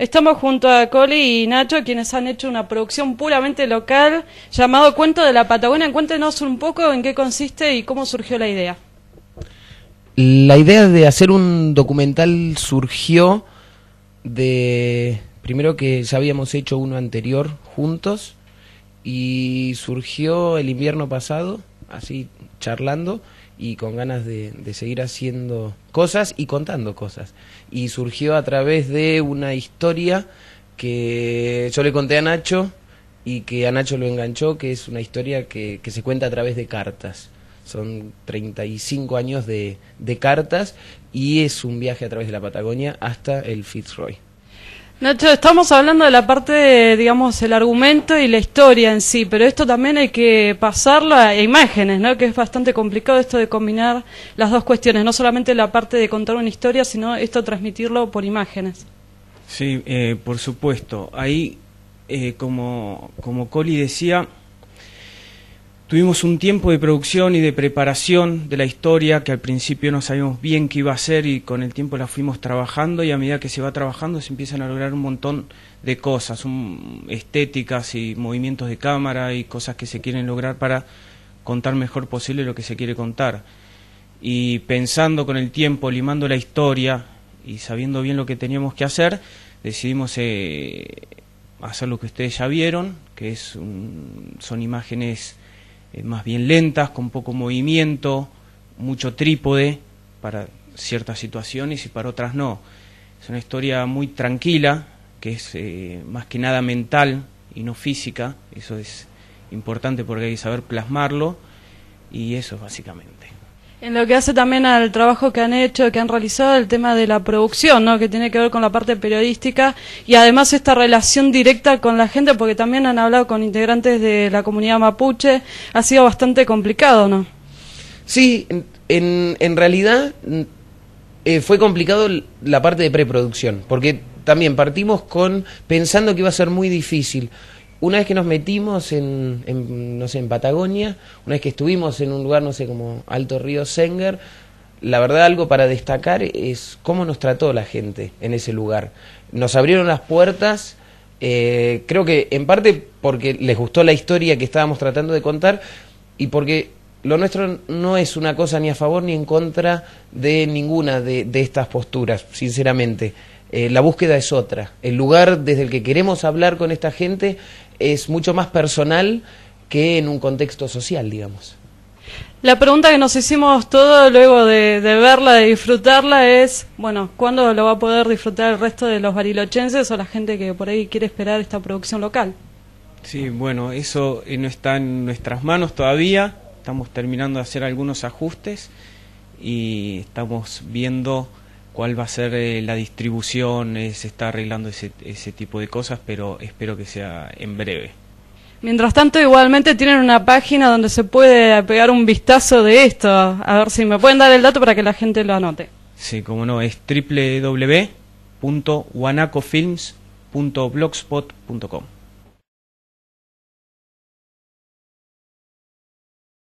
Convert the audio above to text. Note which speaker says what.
Speaker 1: Estamos junto a Coli y Nacho, quienes han hecho una producción puramente local llamado Cuento de la Patagonia. Cuéntenos un poco en qué consiste y cómo surgió la idea.
Speaker 2: La idea de hacer un documental surgió de, primero que ya habíamos hecho uno anterior juntos y surgió el invierno pasado, así charlando, y con ganas de, de, seguir haciendo cosas y contando cosas. Y surgió a través de una historia que yo le conté a Nacho y que a Nacho lo enganchó, que es una historia que, se cuenta a través de cartas. Son 35 años de, de cartas y es un viaje a través de la Patagonia hasta el Fitzroy.
Speaker 1: Nacho, estamos hablando de la parte, digamos, el argumento y la historia en sí, pero esto también hay que pasarlo a imágenes, ¿no? Que es bastante complicado esto de combinar las dos cuestiones, no solamente la parte de contar una historia, sino esto transmitirlo por imágenes.
Speaker 3: Sí, eh, por supuesto. Ahí, eh, como, como Coli decía, Tuvimos un tiempo de producción y de preparación de la historia que al principio no sabíamos bien qué iba a ser y con el tiempo la fuimos trabajando y a medida que se va trabajando se empiezan a lograr un montón de cosas, un, estéticas y movimientos de cámara y cosas que se quieren lograr para contar mejor posible lo que se quiere contar. Y pensando con el tiempo, limando la historia y sabiendo bien lo que teníamos que hacer, decidimos eh, hacer lo que ustedes ya vieron, que es son imágenes eh, más bien lentas, con poco movimiento, mucho trípode para ciertas situaciones y para otras no. Es una historia muy tranquila, que es eh, más que nada mental y no física, eso es importante porque hay que saber plasmarlo y eso es básicamente.
Speaker 1: En lo que hace también al trabajo que han hecho, que han realizado, el tema de la producción, ¿no? que tiene que ver con la parte periodística y además esta relación directa con la gente, porque también han hablado con integrantes de la comunidad mapuche, ha sido bastante complicado, ¿no? Sí, en,
Speaker 2: realidad eh, fue complicado la parte de preproducción, porque también partimos con pensando que iba a ser muy difícil una vez que nos metimos en, no sé, en Patagonia, una vez que estuvimos en un lugar, no sé, como Alto Río Senger, la verdad algo para destacar es cómo nos trató la gente en ese lugar. Nos abrieron las puertas, eh, creo que en parte porque les gustó la historia que estábamos tratando de contar y porque lo nuestro no es una cosa ni a favor ni en contra de ninguna de estas posturas, sinceramente. Eh, la búsqueda es otra. El lugar desde el que queremos hablar con esta gente es mucho más personal
Speaker 1: que en un contexto social, digamos. La pregunta que nos hicimos todos luego de, de, verla, de disfrutarla, es, bueno, ¿cuándo lo va a poder disfrutar el resto de los barilochenses o la gente que por ahí quiere esperar esta producción local?
Speaker 3: Sí, bueno, eso eh, no está en nuestras manos todavía. Estamos terminando de hacer algunos ajustes y estamos viendo cuál va a ser eh, la distribución, eh, se está arreglando ese, tipo de cosas, pero espero que sea en breve.
Speaker 1: Mientras tanto, igualmente tienen una página donde se puede pegar un vistazo de esto. A ver si me pueden dar el dato para que la gente lo anote.
Speaker 3: Sí, como no, es www.wanacofilms.blogspot.com